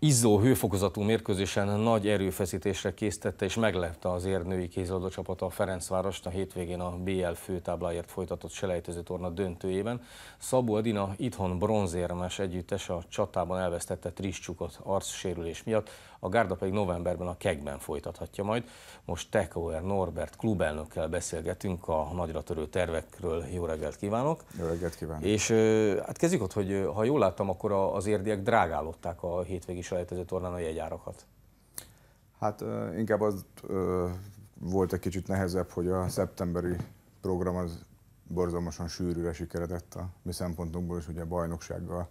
izzó hőfokozatú mérkőzésen nagy erőfeszítésre késztette és meglepte az érnői kézilabda csapata a Ferencvárost a hétvégén a BL főtábláért folytatott selejtező torna döntőjében. Szabó Edina itthon bronzérmes együttes a csatában elvesztette Triscsukot arcsérülés miatt, a gárda pedig novemberben a kegben folytathatja majd. Most Tekauer Norbert klubelnökkel beszélgetünk a nagyra törő tervekről. Jó reggelt kívánok! Jó reggelt kívánok! És hát kezdjük ott, hogy ha jól láttam, akkor az érdiek drágálották a hétvégi selejtező tornán a jegyárakat? Hát inkább az volt egy kicsit nehezebb, hogy a szeptemberi program az borzalmasan sűrűre sikeredett a mi szempontunkból, és ugye a bajnoksággal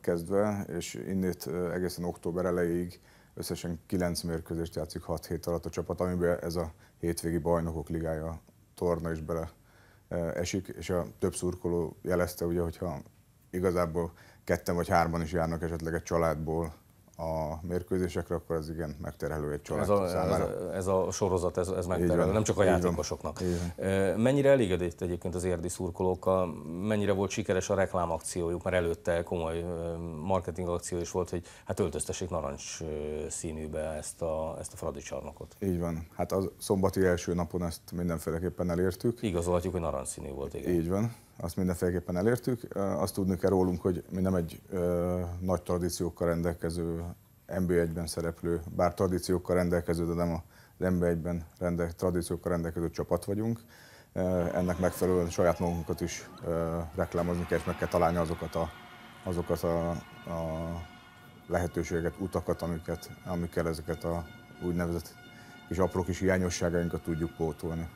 kezdve, és innét egészen október elejéig összesen 9 mérkőzést játszik 6 hét alatt a csapat, amiben ez a hétvégi bajnokok ligája torna is bele esik, és a több szurkoló jelezte, ugye, hogyha igazából ketten vagy hárman is járnak esetleg egy családból a mérkőzésekre, akkor ez igen megterhelő egy család ez a, számára. Ez a, ez a sorozat, ez, ez megterhelő, nem csak a játékosoknak. Mennyire elégedett egyébként az érdi szurkolókkal, mennyire volt sikeres a reklámakciójuk, mert előtte komoly marketing akció is volt, hogy hát öltöztessék narancs színűbe ezt a, ezt a Fradi csarnokot. Így van, hát a szombati első napon ezt mindenféleképpen elértük. Igazolhatjuk, hogy narancs színű volt, igen. Így van azt mindenféleképpen elértük. Azt tudni kell rólunk, hogy mi nem egy ö, nagy tradíciókkal rendelkező, NB1-ben szereplő, bár tradíciókkal rendelkező, de nem az NB1-ben rende tradíciókkal rendelkező csapat vagyunk. Ennek megfelelően saját magunkat is ö, reklámozni kell, és meg kell találni azokat a, azokat a, a lehetőségeket, utakat, amiket, amikkel ezeket a úgynevezett kis apró kis hiányosságainkat tudjuk pótolni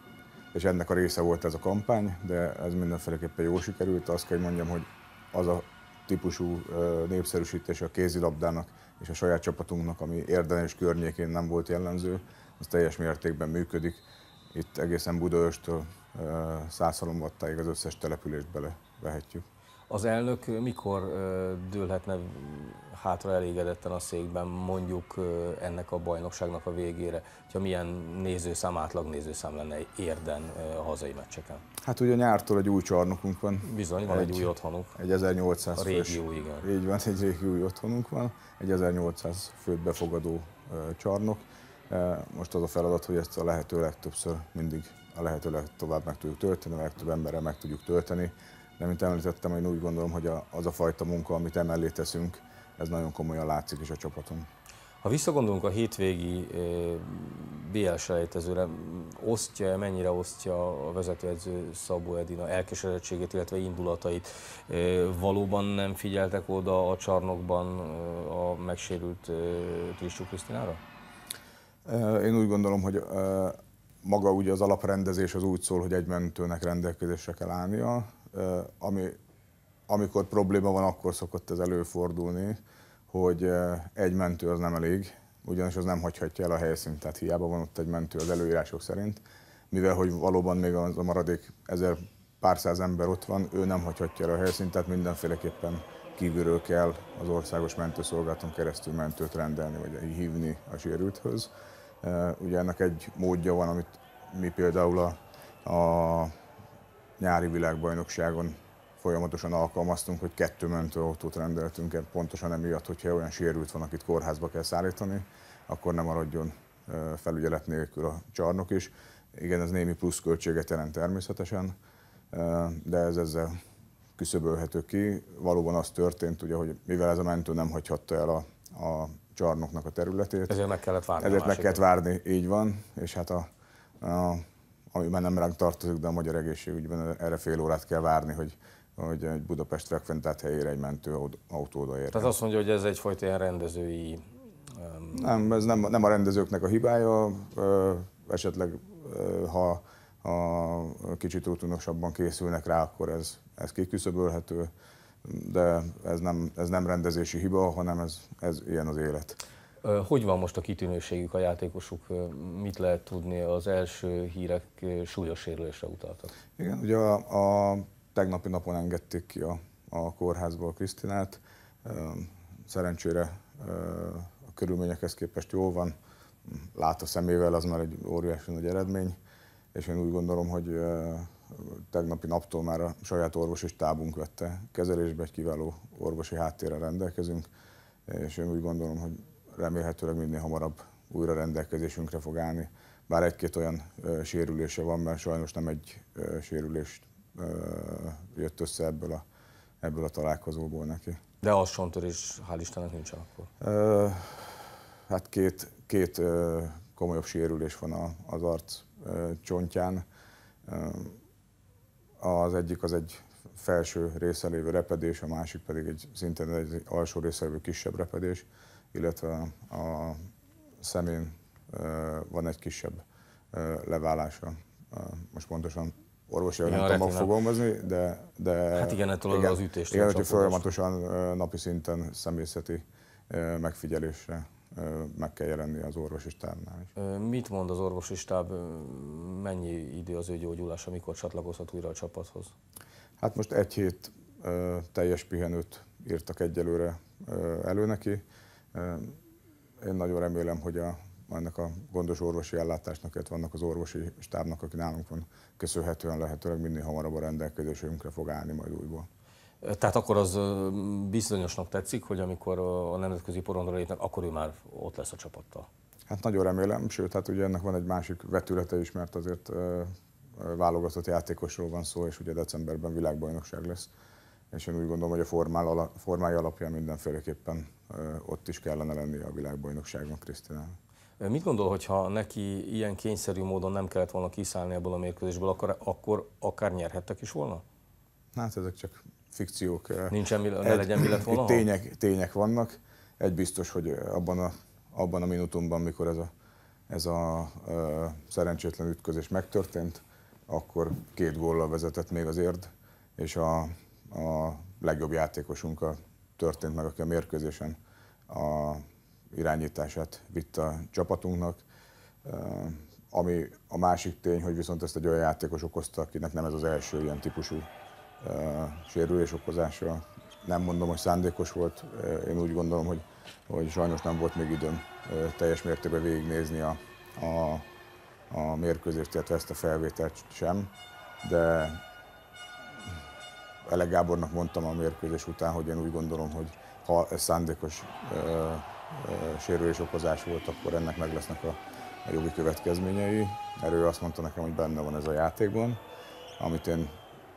és ennek a része volt ez a kampány, de ez mindenféleképpen jó sikerült. Azt kell, hogy mondjam, hogy az a típusú népszerűsítés a kézilabdának és a saját csapatunknak, ami érdemes környékén nem volt jellemző, az teljes mértékben működik. Itt egészen Budaörstől Szászalombattáig az összes települést belevehetjük. Az elnök mikor dőlhetne hátra elégedetten a székben mondjuk ennek a bajnokságnak a végére, hogyha milyen nézőszám, átlag nézőszám lenne érden a hazai meccseken? Hát ugye nyártól egy új csarnokunk van. Bizony, van egy, egy új otthonunk. Egy 1800 a régió, fős. igen. Így van, egy régi új otthonunk van, egy 1800 főt befogadó csarnok. Most az a feladat, hogy ezt a lehető legtöbbször mindig a lehető legtovább meg tudjuk tölteni, a legtöbb emberrel meg tudjuk tölteni, de mint említettem, én úgy gondolom, hogy az a fajta munka, amit emellé teszünk, ez nagyon komolyan látszik is a csapaton. Ha visszagondolunk a hétvégi BL selejtezőre, osztja, mennyire osztja a vezetőedző Szabó Edina elkeseredettségét, illetve indulatait? Valóban nem figyeltek oda a csarnokban a megsérült Tristú Krisztinára? Én úgy gondolom, hogy maga ugye az alaprendezés az úgy szól, hogy egy mentőnek rendelkezésre kell állnia, ami, amikor probléma van, akkor szokott ez előfordulni, hogy egy mentő az nem elég, ugyanis az nem hagyhatja el a helyszínt, tehát hiába van ott egy mentő az előírások szerint, mivel hogy valóban még az a maradék ezer pár száz ember ott van, ő nem hagyhatja el a helyszínt, tehát mindenféleképpen kívülről kell az országos mentőszolgálaton keresztül mentőt rendelni, vagy hívni a sérülthöz. Ugye ennek egy módja van, amit mi például a, a nyári világbajnokságon folyamatosan alkalmaztunk, hogy kettő mentőautót rendeltünk el, pontosan emiatt, hogyha olyan sérült van, akit kórházba kell szállítani, akkor nem maradjon felügyelet nélkül a csarnok is. Igen, ez némi pluszköltséget jelent természetesen, de ez ezzel küszöbölhető ki. Valóban az történt, ugye, hogy mivel ez a mentő nem hagyhatta el a, a csarnoknak a területét. Ezért meg kellett várni. Ezért meg kellett várni, így van. És hát a, a ami már nem ránk tartozik, de a magyar egészségügyben erre fél órát kell várni, hogy hogy egy Budapest frekventált helyére egy mentő autó odaér. Tehát azt mondja, hogy ez egyfajta ilyen rendezői... Um... Nem, ez nem, nem a rendezőknek a hibája, ö, esetleg ö, ha a kicsit rutinosabban készülnek rá, akkor ez, ez kiküszöbölhető, de ez nem, ez nem rendezési hiba, hanem ez, ez ilyen az élet. Hogy van most a kitűnőségük a játékosuk? Mit lehet tudni? Az első hírek súlyos sérülésre utaltak. Igen, ugye a, a tegnapi napon engedték ki a, a kórházból Krisztinát. Szerencsére a körülményekhez képest jól van. Lát a szemével, az már egy óriási nagy eredmény, és én úgy gondolom, hogy tegnapi naptól már a saját orvos is tábunk vette kezelésbe, egy kiváló orvosi háttérrel rendelkezünk, és én úgy gondolom, hogy remélhetőleg minél hamarabb újra rendelkezésünkre fog állni. Bár egy-két olyan sérülése van, mert sajnos nem egy sérülés jött össze ebből a, ebből a találkozóból neki. De az alsóntörés hál' Istennek nincs akkor. Ö, hát két, két ö, komolyabb sérülés van a, az arc ö, csontján. Ö, az egyik az egy felső része lévő repedés, a másik pedig egy szintén egy alsó része lévő kisebb repedés illetve a szemén van egy kisebb leválása. Most pontosan orvosi, ja, nem tudom fogalmazni, de, de... Hát igen, ettől igen, az ütést. Igen, hogy folyamatosan napi szinten szemészeti megfigyelésre meg kell jelenni az orvosi stábnál is. Mit mond az orvosi stáb, mennyi idő az ő gyógyulása, mikor csatlakozhat újra a csapathoz? Hát most egy hét teljes pihenőt írtak egyelőre elő neki, én nagyon remélem, hogy a, ennek a gondos orvosi ellátásnak, illetve annak az orvosi stábnak, aki nálunk van, köszönhetően lehetőleg minél hamarabb a rendelkezésünkre fog állni majd újból. Tehát akkor az bizonyosnak tetszik, hogy amikor a nemzetközi porondra lépnek, akkor ő már ott lesz a csapattal. Hát nagyon remélem, sőt, hát ugye ennek van egy másik vetülete is, mert azért válogatott játékosról van szó, és ugye decemberben világbajnokság lesz és én úgy gondolom, hogy a formája alapján mindenféleképpen ott is kellene lenni a világbajnokságon Krisztinál. Mit gondol, hogyha neki ilyen kényszerű módon nem kellett volna kiszállni ebből a mérkőzésből, akkor, akkor akár nyerhettek is volna? Hát ezek csak fikciók. Nincs semmi ne egy, legyen mi lett volna? Tények, tények vannak. Egy biztos, hogy abban a, abban a minutumban, mikor ez a, ez a e, szerencsétlen ütközés megtörtént, akkor két góllal vezetett még az érd, és a, a legjobb játékosunkkal történt meg, aki a mérkőzésen a irányítását vitt a csapatunknak. Ami a másik tény, hogy viszont ezt egy olyan játékos okozta, akinek nem ez az első ilyen típusú sérülés okozása. Nem mondom, hogy szándékos volt, én úgy gondolom, hogy, hogy sajnos nem volt még időm teljes mértékben végignézni a, a, a mérkőzést, illetve ezt a felvételt sem, de Ele Gábornak mondtam a mérkőzés után, hogy én úgy gondolom, hogy ha ez szándékos e, e, sérülés okozás volt, akkor ennek meg lesznek a, a jogi következményei. Erről azt mondta nekem, hogy benne van ez a játékban, amit én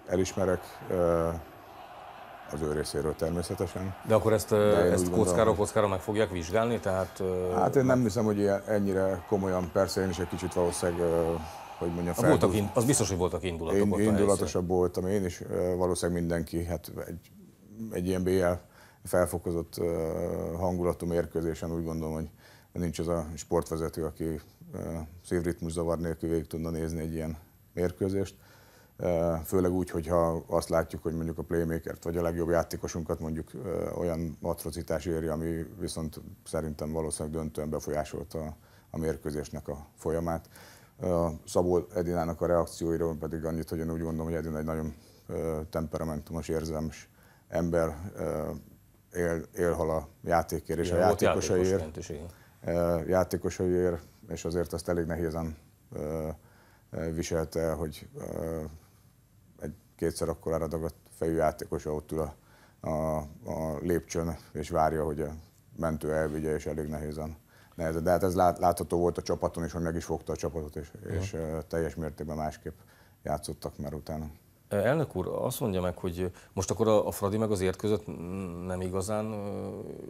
elismerek, e, az ő részéről természetesen. De akkor ezt, ezt kockára, kockára meg fogják vizsgálni? Tehát, hát én nem hiszem, hogy ilyen, ennyire komolyan, persze én is egy kicsit valószínűleg hogy mondjam, a Voltak in, az biztos, hogy voltak indulatok én, ott Indulatosabb voltam én, és valószínűleg mindenki, hát egy, egy ilyen BL felfokozott hangulatú mérkőzésen úgy gondolom, hogy nincs az a sportvezető, aki szívritmus zavar nélkül végig tudna nézni egy ilyen mérkőzést. Főleg úgy, hogyha azt látjuk, hogy mondjuk a playmakert vagy a legjobb játékosunkat mondjuk olyan atrocitás éri, ami viszont szerintem valószínűleg döntően befolyásolta a mérkőzésnek a folyamát. Szabó Edinának a reakcióiról pedig annyit, hogy én úgy gondolom, hogy Edina egy nagyon temperamentumos, érzelmes ember, él, élhal a játékért és Igen, a játékosaiért. Játékos játékosaiért, és azért azt elég nehézen viselte, hogy egy kétszer akkor dagadt fejű játékos ott ül a, a, a lépcsőn, és várja, hogy a mentő elvigye, és elég nehézen nehezebb. De hát ez lát, látható volt a csapaton is, hogy meg is fogta a csapatot, és, és teljes mértékben másképp játszottak már utána. Elnök úr, azt mondja meg, hogy most akkor a Fradi meg az ért között nem igazán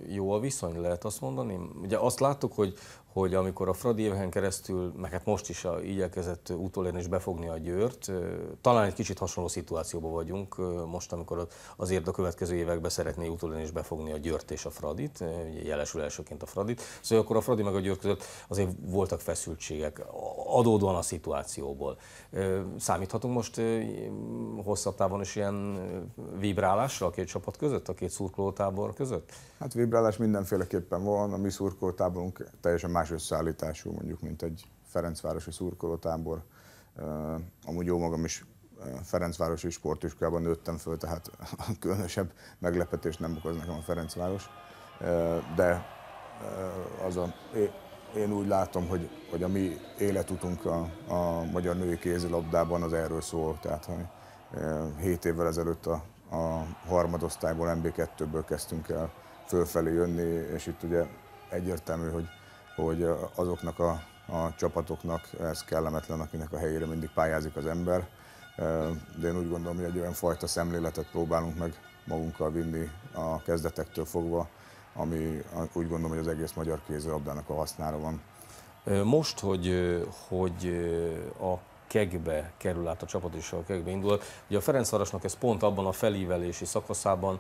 jó a viszony, lehet azt mondani? Ugye azt láttuk, hogy, hogy amikor a Fradi éven keresztül, meg hát most is a, igyekezett utolérni és befogni a győrt, talán egy kicsit hasonló szituációban vagyunk most, amikor azért a következő években szeretné utolérni és befogni a győrt és a Fradit, ugye jelesül elsőként a Fradit, szóval akkor a Fradi meg a győrt között azért voltak feszültségek, adódóan a szituációból. Számíthatunk most hosszabb távon is ilyen vibrálásra a két csapat között, a két szurkolótábor között? Hát vibrálás mindenféleképpen van, a mi szurkolótáborunk teljesen más összeállítású, mondjuk, mint egy Ferencvárosi szurkolótábor. Amúgy jó magam is Ferencvárosi sportiskolában nőttem föl, tehát a különösebb meglepetés nem okoz nekem a Ferencváros. De az a, én úgy látom, hogy, hogy a mi életutunk a, a magyar női kézilabdában az erről szól. Tehát, hogy 7 évvel ezelőtt a, a harmadosztályból MB2-ből kezdtünk el fölfelé jönni, és itt ugye egyértelmű, hogy, hogy azoknak a, a csapatoknak ez kellemetlen, akinek a helyére mindig pályázik az ember, de én úgy gondolom, hogy egy olyan fajta szemléletet próbálunk meg magunkkal vinni a kezdetektől fogva, ami úgy gondolom, hogy az egész magyar kézilabdának a hasznára van. Most, hogy, hogy a kegbe kerül át a csapat, és a kegbe indul. Ugye a Ferencvárosnak ez pont abban a felívelési szakaszában,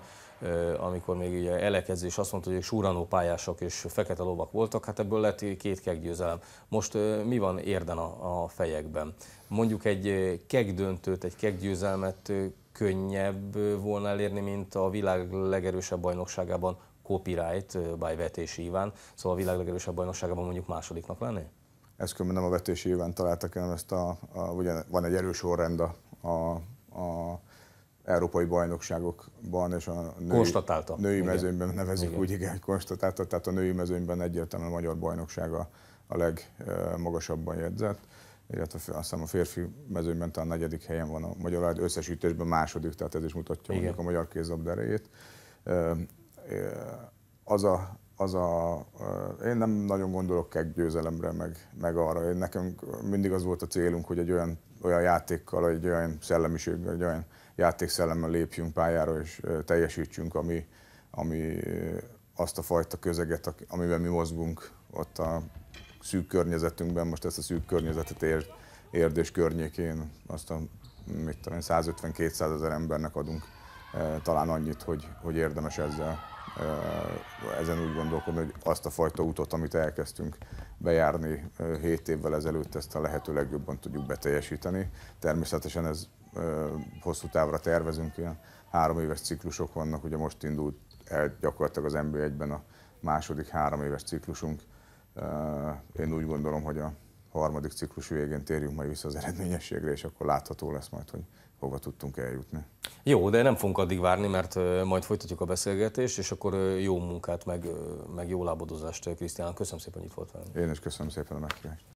amikor még ugye elekezés azt mondta, hogy súranó pályások és fekete lovak voltak, hát ebből lett két keggyőzelem. Most mi van érden a, a fejekben? Mondjuk egy kegdöntőt, egy keggyőzelmet könnyebb volna elérni, mint a világ legerősebb bajnokságában copyright by Vetési Iván, szóval a világ legerősebb bajnokságában mondjuk másodiknak lenni? ezt különben nem a vetési évben találtak, hanem ezt a, a ugye van egy erős sorrend a, a, a európai bajnokságokban és a női, női mezőnyben nevezik igen. úgy, igen, konstatálta, tehát a női mezőnyben egyértelműen a magyar bajnokság a, a legmagasabban jegyzett, illetve azt hiszem a férfi mezőnyben talán a negyedik helyen van a magyar de összesítésben második, tehát ez is mutatja igen. mondjuk a magyar kézabderejét. Az a az a, én nem nagyon gondolok egy győzelemre, meg, meg arra. Én, nekünk mindig az volt a célunk, hogy egy olyan, olyan játékkal, egy olyan szellemiséggel, egy olyan játékszellemmel lépjünk pályára, és teljesítsünk, ami, ami azt a fajta közeget, amiben mi mozgunk ott a szűk környezetünkben, most ezt a szűk környezetet ér, érdés környékén, azt a 150-200 ezer embernek adunk talán annyit, hogy, hogy érdemes ezzel ezen úgy gondolkodni, hogy azt a fajta utat, amit elkezdtünk bejárni 7 évvel ezelőtt, ezt a lehető legjobban tudjuk beteljesíteni. Természetesen ez hosszú távra tervezünk, ilyen három éves ciklusok vannak, ugye most indult el gyakorlatilag az MB1-ben a második három éves ciklusunk. Én úgy gondolom, hogy a harmadik ciklus végén térjünk majd vissza az eredményességre, és akkor látható lesz majd, hogy hova tudtunk eljutni. Jó, de nem fogunk addig várni, mert majd folytatjuk a beszélgetést, és akkor jó munkát, meg, meg jó lábadozást, Krisztián. Köszönöm szépen, hogy itt volt velem. Én is köszönöm szépen a meghívást.